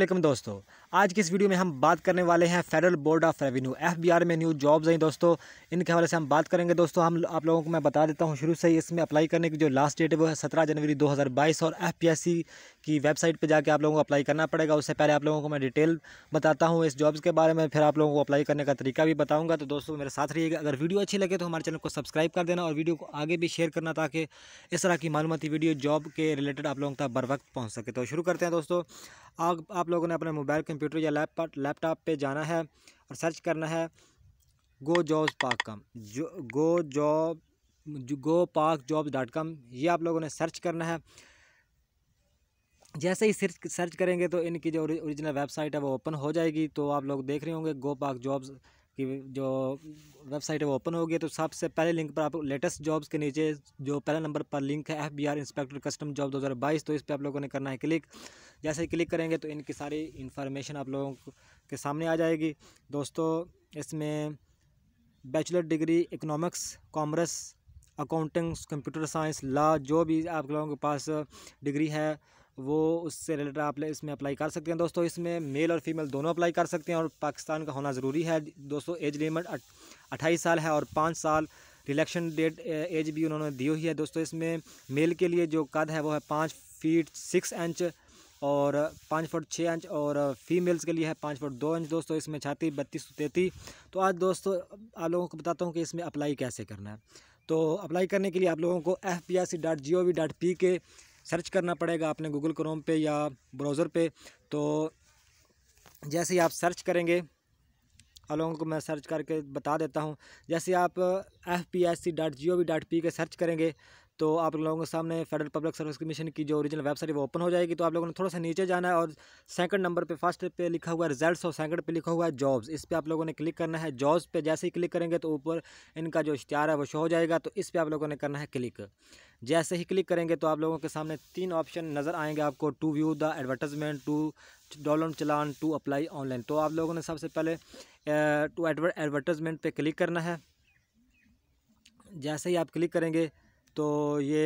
असलम दोस्तों आज की इस वीडियो में हम बात करने वाले हैं federal board of revenue FBR में न्यू जॉब्स हैं दोस्तों इनके हवाले से हम बात करेंगे दोस्तों हम आप लोगों को मैं बता देता हूं शुरू से ही इसमें अप्लाई करने की जो लास्ट डेट है वो है सत्रह जनवरी 2022 और एफपीएससी की वेबसाइट पर जाकर आप लोगों को अप्लाई करना पड़ेगा उससे पहले आप लोगों को मैं डिटेल बताता हूँ इस जॉब्स के बारे में फिर आप लोगों को अप्लाई करने का तरीका भी बताऊँगा तो दोस्तों मेरे साथ रहिएगा अगर वीडियो अच्छी लगे तो हमारे चैनल को सब्सक्राइब कर देना और वीडियो को आगे भी शेयर करना ताकि इस तरह की मालूमती वीडियो जॉब के रिलेटेड आप लोगों तक बर वक्त पहुँच सके तो शुरू करते हैं दोस्तों आप आप लोगों ने अपने मोबाइल कंप्यूटर या लैपटॉप पे जाना है और सर्च करना है गो जॉब्स पाक कम जो गो जॉब गो पाक जॉब्स डॉट कॉम ये आप लोगों ने सर्च करना है जैसे ही सर्च सर्च करेंगे तो इनकी जो ओरिजिनल वेबसाइट है वो ओपन हो जाएगी तो आप लोग देख रहे होंगे गो पाक जॉब्स कि जो वेबसाइट है वो ओपन होगी तो सबसे पहले लिंक पर आप लेटेस्ट जॉब्स के नीचे जो पहला नंबर पर लिंक है F B R inspector custom job 2022 तो इस पर आप लोगों ने करना है क्लिक जैसे क्लिक करेंगे तो इनकी सारी इन्फॉर्मेशन आप लोगों के सामने आ जाएगी दोस्तों इसमें bachelor degree economics commerce accountings computer science law जो भी आप लोगों के पास डिग्री है वो उससे रिलेटेड आप इसमें अप्लाई कर सकते हैं दोस्तों इसमें मेल और फीमेल दोनों अप्लाई कर सकते हैं और पाकिस्तान का होना ज़रूरी है दोस्तों एज लिमिट अट्ठाईस साल है और पाँच साल रिलेक्शन डेट एज भी उन्होंने दी हुई है दोस्तों इसमें मेल के लिए जो कद है वो है पाँच फीट सिक्स इंच और पाँच फुट छः इंच और फीमेल्स के लिए है पाँच फुट दो इंच दोस्तों इसमें छाती बत्तीस सौ तो आज दोस्तों आप लोगों को बताता हूँ कि इसमें अप्लाई कैसे करना है तो अप्लाई करने के लिए आप लोगों को F P R C dot G O V dot P K search करना पड़ेगा आपने गूगल क्रोम पे या ब्राउज़र पे तो जैसे ही आप सर्च करेंगे आप लोगों को मैं सर्च करके बता देता हूँ जैसे आप F P S C dot G O V dot P K search करेंगे तो आप लोगों के सामने फेडरल पब्लिक सर्विस कमीशन की जो ओरिजिनल वेबसाइट है वो ओपन हो जाएगी तो आप लोगों ने थोड़ा सा नीचे जाना है और सेकंड नंबर पे फर्स्ट पे लिखा हुआ है रिजल्ट्स और सेकंड पे लिखा हुआ है जॉब्स इस पर आप लोगों ने क्लिक करना है जॉब्स पे जैसे ही क्लिक करेंगे तो ऊपर इनका जो इश्तिहार है वो शो हो जाएगा तो इस पर आप लोगों ने करना है क्लिक जैसे ही क्लिक करेंगे तो आप लोगों के सामने तीन ऑप्शन नज़र आएंगे आपको to view the advertisement to download challan to apply online तो आप लोगों ने सबसे पहले टू एडवर्टाइजमेंट पे क्लिक करना है जैसे ही आप क्लिक करेंगे तो ये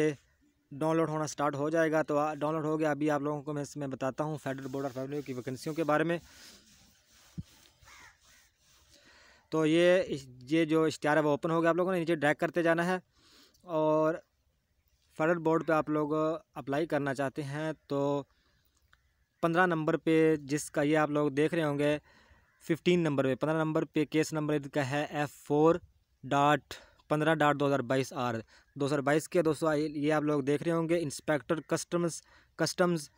डाउनलोड होना स्टार्ट हो जाएगा तो डाउनलोड हो गया अभी आप लोगों को मैं इसमें बताता हूँ फेडरल बोर्ड ऑफ रेवेन्यू की वैकेंसियों के बारे में तो ये ये जो है वो ओपन हो गया आप लोगों ने नीचे ड्रैग करते जाना है और फेडरल बोर्ड पे आप लोग अप्लाई करना चाहते हैं तो पंद्रह नंबर पे जिसका ये आप लोग देख रहे होंगे फिफ्टीन नंबर पे पंद्रह नंबर पे केस नंबर इनका है एफ़ फोर डाट पंद्रह डाट दो हज़ार बाईस आर दो हज़ार बाईस के दोस्तों ये आप लोग देख रहे होंगे इंस्पेक्टर कस्टम्स कस्टम्स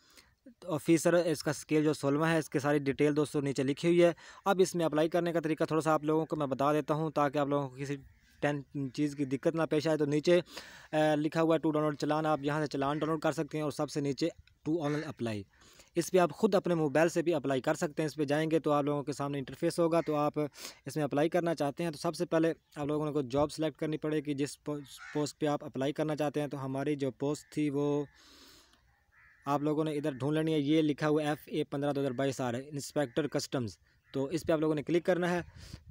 ऑफिसर इसका स्केल जो सोलवा है इसके सारी डिटेल दोस्तों नीचे लिखी हुई है अब इसमें अप्लाई करने का तरीका थोड़ा सा आप लोगों को मैं बता देता हूँ ताकि आप लोगों को किसी टेन चीज़ की दिक्कत ना पेश आए तो नीचे लिखा हुआ है टू डाउनलोड चलान आप यहाँ से चलान डाउनलोड कर सकते हैं और सबसे नीचे टू ऑनलाइन अप्लाई इस पर आप ख़ुद अपने मोबाइल से भी अप्लाई कर सकते हैं इस पर जाएंगे तो आप लोगों के सामने इंटरफेस होगा तो आप इसमें अप्लाई करना चाहते हैं तो सबसे पहले आप लोगों को जॉब सेलेक्ट करनी पड़ेगी जिस पोस्ट पे आप अप्लाई करना चाहते हैं तो हमारी जो पोस्ट थी वो आप लोगों ने इधर ढूंढ लेनी है ये लिखा हुआ एफ़ ए पंद्रह दो हज़ार बाईस आ रहा है इंस्पेक्टर कस्टम्स तो इस पर आप लोगों ने क्लिक करना है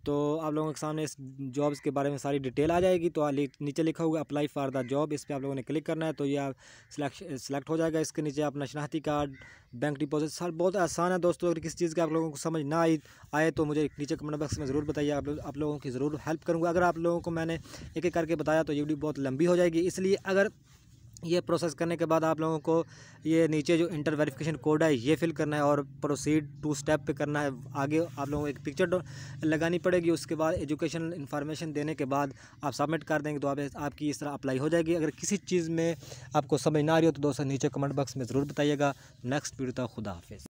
तो आप लोगों के सामने इस जॉब्स के बारे में सारी डिटेल आ जाएगी तो नीचे लिखा होगा अप्लाई फॉर द जॉब इस पर आप लोगों ने क्लिक करना है तो ये आप सिलेक्ट सिलेक्ट हो जाएगा इसके नीचे आप शनाख्ती कार्ड बैंक डिपॉजिट सर बहुत आसान है दोस्तों अगर किसी चीज़ का आप लोगों को समझ ना आई आए तो मुझे नीचे कमेंट बॉक्स में ज़रूर बताइए आप, लो, आप लोगों की ज़रूर हेल्प करूँगा अगर आप लोगों को मैंने एक एक करके बताया तो ये वीडियो बहुत लंबी हो जाएगी इसलिए अगर ये प्रोसेस करने के बाद आप लोगों को ये नीचे जो इंटर वेरिफिकेशन कोड है ये फिल करना है और प्रोसीड टू स्टेप पे करना है आगे आप लोगों को एक पिक्चर लगानी पड़ेगी उसके बाद एजुकेशन इन्फॉर्मेशन देने के बाद आप सबमिट कर देंगे तो आप आपकी इस तरह अप्लाई हो जाएगी अगर किसी चीज़ में आपको समझ ना आ रही हो तो दोस्तों नीचे कमेंट बॉक्स में ज़रूर बताइएगा नेक्स्ट वीडियो तक खुदा हाफिज़